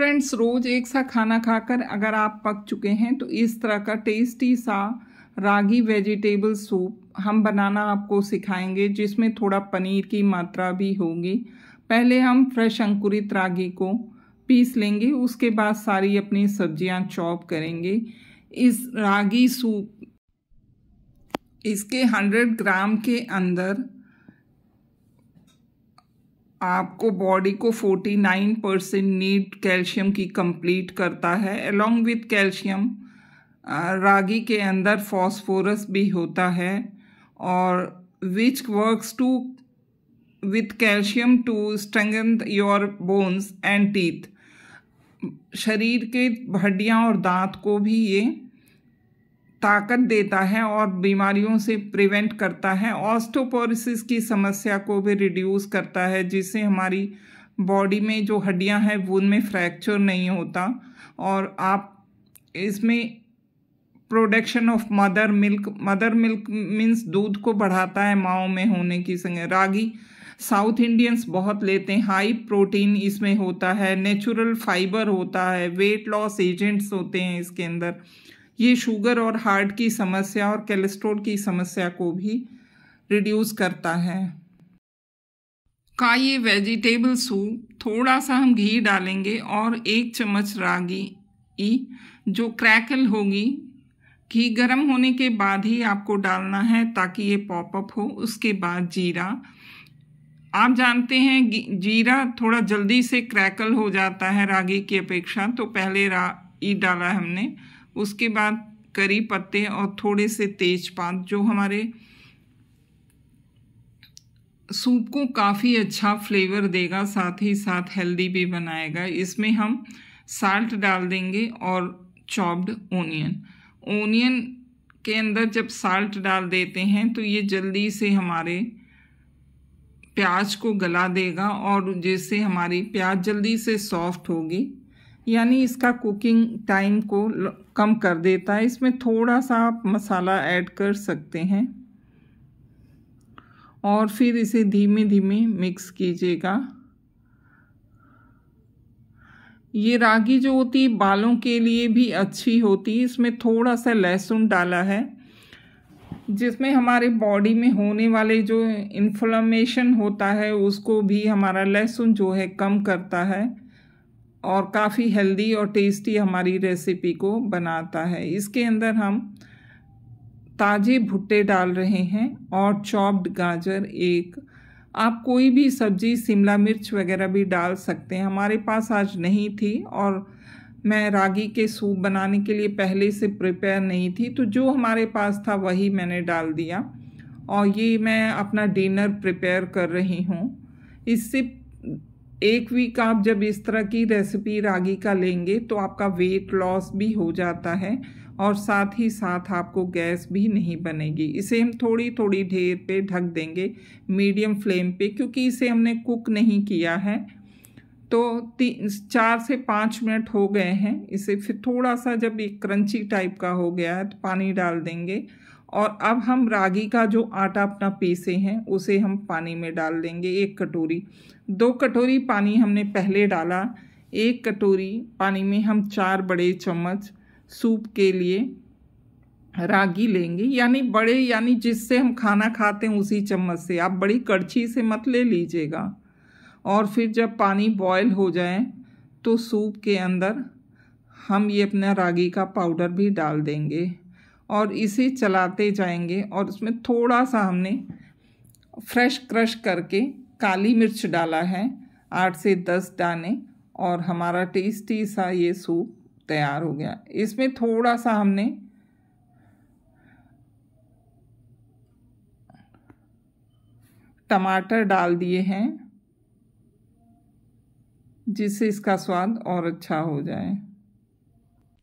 friends रोज़ एक सा खाना खाकर अगर आप पक चुके हैं तो इस तरह का टेस्टी सा रागी वेजिटेबल सूप हम बनाना आपको सिखाएंगे जिसमें थोड़ा पनीर की मात्रा भी होगी पहले हम फ्रेश अंकुरित रागी को पीस लेंगे उसके बाद सारी अपनी सब्जियां चॉप करेंगे इस रागी सूप इसके 100 ग्राम के अंदर आपको बॉडी को 49 परसेंट नीड कैल्शियम की कंप्लीट करता है अलोंग विथ कैल्शियम रागी के अंदर फॉस्फोरस भी होता है और which works to with calcium to strengthen your bones and teeth शरीर के हड्डियाँ और दांत को भी ये ताकत देता है और बीमारियों से प्रिवेंट करता है ऑस्टोपोरिसिस की समस्या को भी रिड्यूस करता है जिससे हमारी बॉडी में जो हड्डियां हैं वो उनमें फ्रैक्चर नहीं होता और आप इसमें production of mother milk mother milk means दूध को बढ़ाता है माओ में होने की संगे रागी साउथ इंडियंस बहुत लेते हैं हाई प्रोटीन इसमें होता है नेचुरल फाइबर होता है वेट लॉस एजेंट्स होते हैं इसके अंदर ये शुगर और हार्ट की समस्या और कैलेस्ट्रोल की समस्या को भी रिड्यूस करता है का ये वेजिटेबल सूप थोड़ा सा हम घी डालेंगे और एक चम्मच रागी ई जो क्रैकल होगी घी गर्म होने के बाद ही आपको डालना है ताकि ये पॉपअप हो उसके बाद जीरा आप जानते हैं जीरा थोड़ा जल्दी से क्रैकल हो जाता है रागी की अपेक्षा तो पहले रा ई डाला हमने उसके बाद करी पत्ते और थोड़े से तेज पात जो हमारे सूप को काफ़ी अच्छा फ्लेवर देगा साथ ही साथ हेल्दी भी बनाएगा इसमें हम साल्ट डाल देंगे और चॉप्ड ओनियन ओनियन के अंदर जब साल्ट डाल देते हैं तो ये जल्दी से हमारे प्याज को गला देगा और जिससे हमारी प्याज जल्दी से सॉफ्ट होगी यानी इसका कुकिंग टाइम को कम कर देता है इसमें थोड़ा सा आप मसाला ऐड कर सकते हैं और फिर इसे धीमे धीमे मिक्स कीजिएगा ये रागी जो होती है बालों के लिए भी अच्छी होती है इसमें थोड़ा सा लहसुन डाला है जिसमें हमारे बॉडी में होने वाले जो इन्फ्लमेशन होता है उसको भी हमारा लहसुन जो है कम करता है और काफ़ी हेल्दी और टेस्टी हमारी रेसिपी को बनाता है इसके अंदर हम ताज़े भुट्टे डाल रहे हैं और चॉप्ड गाजर एक आप कोई भी सब्जी शिमला मिर्च वगैरह भी डाल सकते हैं हमारे पास आज नहीं थी और मैं रागी के सूप बनाने के लिए पहले से प्रिपेयर नहीं थी तो जो हमारे पास था वही मैंने डाल दिया और ये मैं अपना डिनर प्रिपेयर कर रही हूँ इससे एक वीक आप जब इस तरह की रेसिपी रागी का लेंगे तो आपका वेट लॉस भी हो जाता है और साथ ही साथ आपको गैस भी नहीं बनेगी इसे हम थोड़ी थोड़ी ढेर पे ढक देंगे मीडियम फ्लेम पे क्योंकि इसे हमने कुक नहीं किया है तो तीन चार से पाँच मिनट हो गए हैं इसे फिर थोड़ा सा जब एक क्रंची टाइप का हो गया है तो पानी डाल देंगे और अब हम रागी का जो आटा अपना पीसे हैं उसे हम पानी में डाल देंगे एक कटोरी दो कटोरी पानी हमने पहले डाला एक कटोरी पानी में हम चार बड़े चम्मच सूप के लिए रागी लेंगे यानी बड़े यानी जिससे हम खाना खाते हैं उसी चम्मच से आप बड़ी कड़छी से मत ले लीजिएगा और फिर जब पानी बॉयल हो जाए तो सूप के अंदर हम ये अपना रागी का पाउडर भी डाल देंगे और इसे चलाते जाएंगे और उसमें थोड़ा सा हमने फ्रेश क्रश करके काली मिर्च डाला है आठ से दस दाने और हमारा टेस्टी सा ये सूप तैयार हो गया इसमें थोड़ा सा हमने टमाटर डाल दिए हैं जिससे इसका स्वाद और अच्छा हो जाए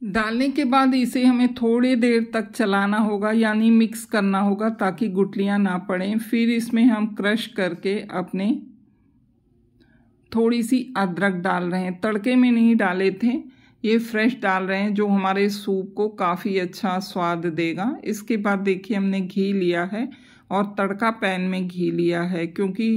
डालने के बाद इसे हमें थोड़ी देर तक चलाना होगा यानी मिक्स करना होगा ताकि गुटलियाँ ना पड़ें फिर इसमें हम क्रश करके अपने थोड़ी सी अदरक डाल रहे हैं तड़के में नहीं डाले थे ये फ्रेश डाल रहे हैं जो हमारे सूप को काफ़ी अच्छा स्वाद देगा इसके बाद देखिए हमने घी लिया है और तड़का पैन में घी लिया है क्योंकि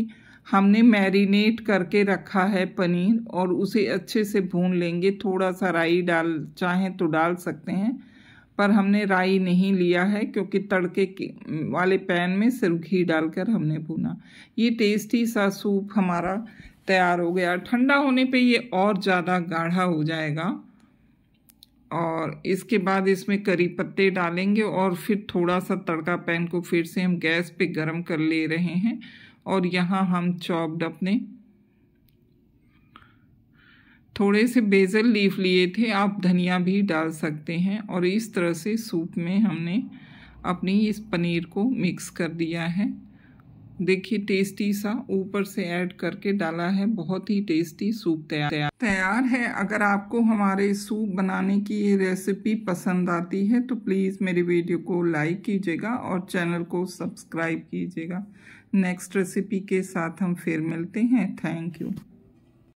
हमने मैरिनेट करके रखा है पनीर और उसे अच्छे से भून लेंगे थोड़ा सा राई डाल चाहें तो डाल सकते हैं पर हमने राई नहीं लिया है क्योंकि तड़के वाले पैन में सिर्फ घी डालकर हमने भुना ये टेस्टी सा सूप हमारा तैयार हो गया ठंडा होने पे ये और ज़्यादा गाढ़ा हो जाएगा और इसके बाद इसमें करी पत्ते डालेंगे और फिर थोड़ा सा तड़का पैन को फिर से हम गैस पे गरम कर ले रहे हैं और यहाँ हम चॉप्ड अपने थोड़े से बेजल लीफ लिए थे आप धनिया भी डाल सकते हैं और इस तरह से सूप में हमने अपनी इस पनीर को मिक्स कर दिया है देखिए टेस्टी सा ऊपर से ऐड करके डाला है बहुत ही टेस्टी सूप तैयार तैयार है अगर आपको हमारे सूप बनाने की ये रेसिपी पसंद आती है तो प्लीज़ मेरे वीडियो को लाइक कीजिएगा और चैनल को सब्सक्राइब कीजिएगा नेक्स्ट रेसिपी के साथ हम फिर मिलते हैं थैंक यू